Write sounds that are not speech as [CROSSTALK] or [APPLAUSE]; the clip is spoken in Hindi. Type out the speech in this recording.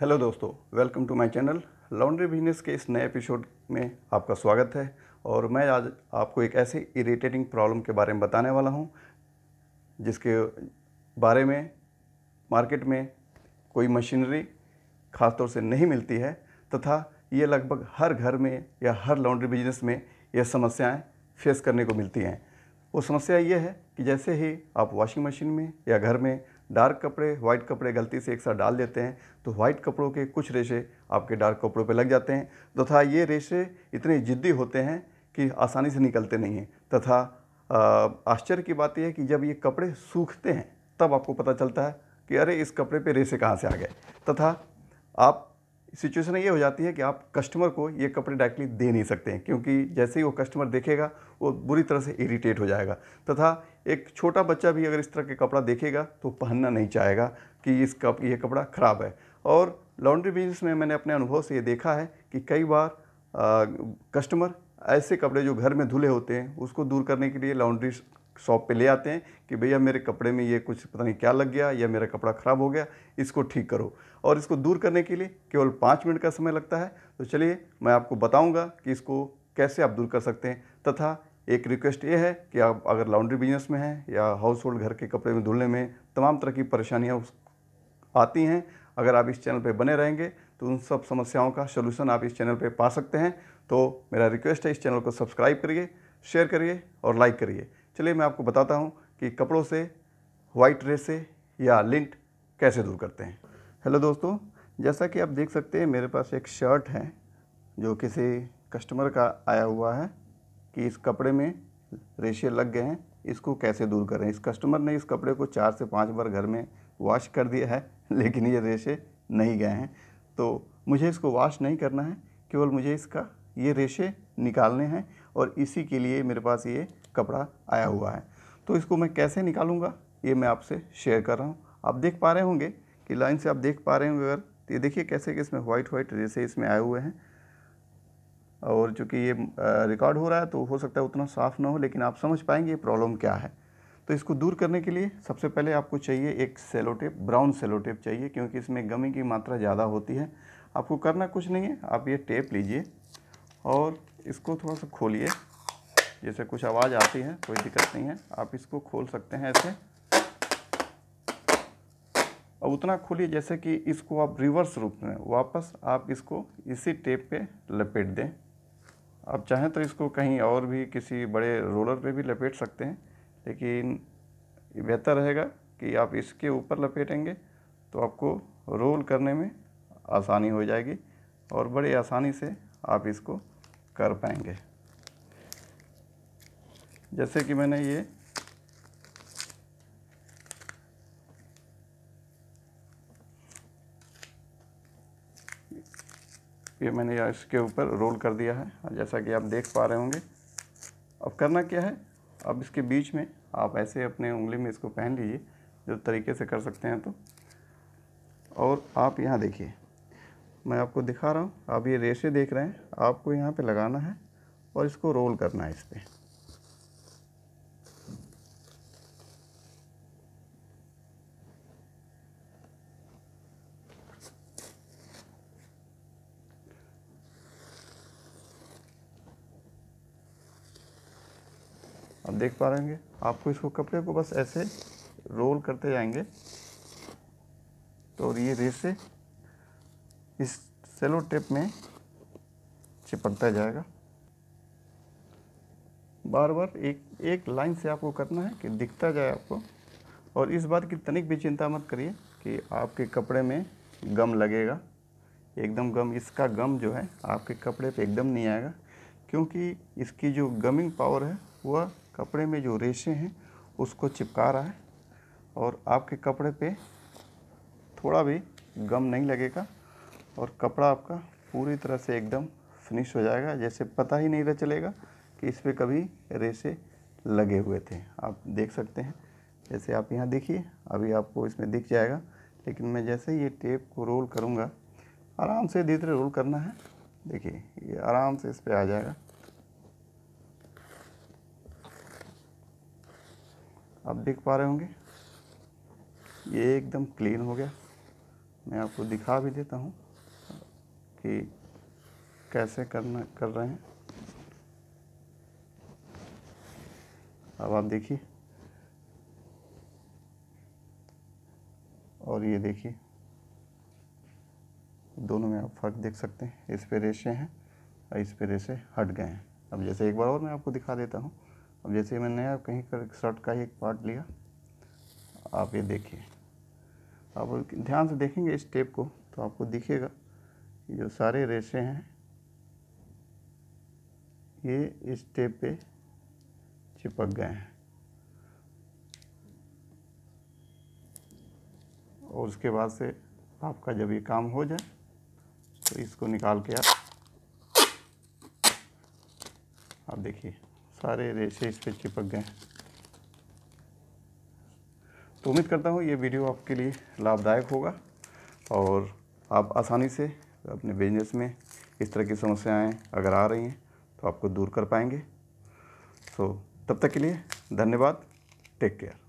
हेलो दोस्तों welcome to my channel laundry business के इस नए एपिसोड में आपका स्वागत है और मैं आज आपको एक ऐसे इरिटेटिंग प्रॉब्लम के बारे में बताने वाला हूं जिसके बारे में मार्केट में कोई मशीनरी खासतौर से नहीं मिलती है तथा ये लगभग हर घर में या हर लॉन्ड्री बिजनेस में यह समस्याएँ फेस करने को मिलती हैं वो समस्या ये है कि जैसे ही आप वॉशिंग मशीन में या घर में डार्क कपड़े वाइट कपड़े गलती से एक साथ डाल देते हैं तो वाइट कपड़ों के कुछ रेशे आपके डार्क कपड़ों पर लग जाते हैं तथा ये रेशे इतने ज़िद्दी होते हैं कि आसानी से निकलते नहीं हैं तथा आश्चर्य की बात यह है कि जब ये कपड़े सूखते हैं तब आपको पता चलता है कि अरे इस कपड़े पे रेशे कहाँ से आ गए तथा आप सिचुएशन ये हो जाती है कि आप कस्टमर को ये कपड़े डायरेक्टली दे नहीं सकते हैं क्योंकि जैसे ही वो कस्टमर देखेगा वो बुरी तरह से इरिटेट हो जाएगा तथा एक छोटा बच्चा भी अगर इस तरह के कपड़ा देखेगा तो पहनना नहीं चाहेगा कि इस कप ये कपड़ा ख़राब है और लॉन्ड्री बिजनेस में मैंने अपने अनुभव से ये देखा है कि कई बार आ, कस्टमर ऐसे कपड़े जो घर में धुले होते हैं उसको दूर करने के लिए लॉन्ड्री शॉप पे ले आते हैं कि भैया मेरे कपड़े में ये कुछ पता नहीं क्या लग गया या मेरा कपड़ा ख़राब हो गया इसको ठीक करो और इसको दूर करने के लिए केवल पाँच मिनट का समय लगता है तो चलिए मैं आपको बताऊँगा कि इसको कैसे आप दूर कर सकते हैं तथा एक रिक्वेस्ट ये है कि आप अगर लॉन्ड्री बिजनेस में हैं या हाउस होल्ड घर के कपड़े में धुलने में तमाम तरह की परेशानियाँ आती हैं अगर आप इस चैनल पर बने रहेंगे तो उन सब समस्याओं का सलूशन आप इस चैनल पर पा सकते हैं तो मेरा रिक्वेस्ट है इस चैनल को सब्सक्राइब करिए शेयर करिए और लाइक करिए चलिए मैं आपको बताता हूँ कि कपड़ों से वाइट रेसे या लिंट कैसे दूर करते हैं हेलो दोस्तों जैसा कि आप देख सकते हैं मेरे पास एक शर्ट है जो किसी कस्टमर का आया हुआ है कि इस कपड़े में रेशे लग गए हैं इसको कैसे दूर करें इस कस्टमर ने इस कपड़े को चार से पाँच बार घर में वॉश कर दिया है [LAUGHS] लेकिन ये रेशे नहीं गए हैं तो मुझे इसको वॉश नहीं करना है केवल मुझे इसका ये रेशे निकालने हैं और इसी के लिए मेरे पास ये कपड़ा आया हुआ है तो इसको मैं कैसे निकालूंगा ये मैं आपसे शेयर कर रहा हूँ आप देख पा रहे होंगे कि लाइन से आप देख पा रहे होंगे अगर तो ये देखिए कैसे कि इसमें वाइट व्हाइट रेसे इसमें आए हुए हैं और चूँकि ये रिकॉर्ड हो रहा है तो हो सकता है उतना साफ़ ना हो लेकिन आप समझ पाएंगे ये प्रॉब्लम क्या है तो इसको दूर करने के लिए सबसे पहले आपको चाहिए एक cello tape brown cello tape चाहिए क्योंकि इसमें गमी की मात्रा ज़्यादा होती है आपको करना कुछ नहीं है आप ये टेप लीजिए और इसको थोड़ा सा खोलिए जैसे कुछ आवाज़ आती है कोई दिक्कत नहीं है आप इसको खोल सकते हैं ऐसे अब उतना खोलिए जैसे कि इसको आप रिवर्स रूप में वापस आप इसको इसी टेप पे लपेट दें आप चाहें तो इसको कहीं और भी किसी बड़े रोलर पे भी लपेट सकते हैं लेकिन बेहतर रहेगा कि आप इसके ऊपर लपेटेंगे तो आपको रोल करने में आसानी हो जाएगी और बड़ी आसानी से आप इसको कर पाएंगे जैसे कि मैंने ये ये मैंने इसके ऊपर रोल कर दिया है जैसा कि आप देख पा रहे होंगे अब करना क्या है अब इसके बीच में आप ऐसे अपने उंगली में इसको पहन लीजिए जो तरीके से कर सकते हैं तो और आप यहाँ देखिए मैं आपको दिखा रहा हूँ आप ये रेशे देख रहे हैं आपको यहाँ पे लगाना है और इसको रोल करना है इस पर आप देख पा रहे होंगे आपको इसको कपड़े को बस ऐसे रोल करते जाएंगे तो और ये रेसे इस सेलो टेप में चिपकता जाएगा बार बार एक एक लाइन से आपको करना है कि दिखता जाए आपको और इस बात की तनिक भी चिंता मत करिए कि आपके कपड़े में गम लगेगा एकदम गम इसका गम जो है आपके कपड़े पे एकदम नहीं आएगा क्योंकि इसकी जो गमिंग पावर है वह कपड़े में जो रेशे हैं उसको चिपका रहा है और आपके कपड़े पे थोड़ा भी गम नहीं लगेगा और कपड़ा आपका पूरी तरह से एकदम फिनिश हो जाएगा जैसे पता ही नहीं चलेगा कि इस पर कभी रेशे लगे हुए थे आप देख सकते हैं जैसे आप यहाँ देखिए अभी आपको इसमें दिख जाएगा लेकिन मैं जैसे ये टेप को रोल करूँगा आराम से धीरे धीरे रोल करना है देखिए ये आराम से इस पर आ जाएगा आप देख पा रहे होंगे ये एकदम क्लीन हो गया मैं आपको दिखा भी देता हूँ कि कैसे करना कर रहे हैं अब आप देखिए और ये देखिए दोनों में आप फर्क देख सकते हैं इस पे रेशे हैं और इस पे रेशे हट गए हैं अब जैसे एक बार और मैं आपको दिखा देता हूँ अब जैसे मैंने आप कहीं कर शर्ट का ही एक पार्ट लिया आप ये देखिए आप ध्यान से देखेंगे इस टेप को तो आपको दिखेगा जो सारे रेशे हैं ये इस टेप पे चिपक गए हैं और उसके बाद से आपका जब ये काम हो जाए तो इसको निकाल के आप आप देखिए सारे रेशे इस पर चिपक गए तो उम्मीद करता हूँ ये वीडियो आपके लिए लाभदायक होगा और आप आसानी से अपने बिजनेस में इस तरह की समस्याएं अगर आ रही हैं तो आपको दूर कर पाएंगे सो तब तक के लिए धन्यवाद टेक केयर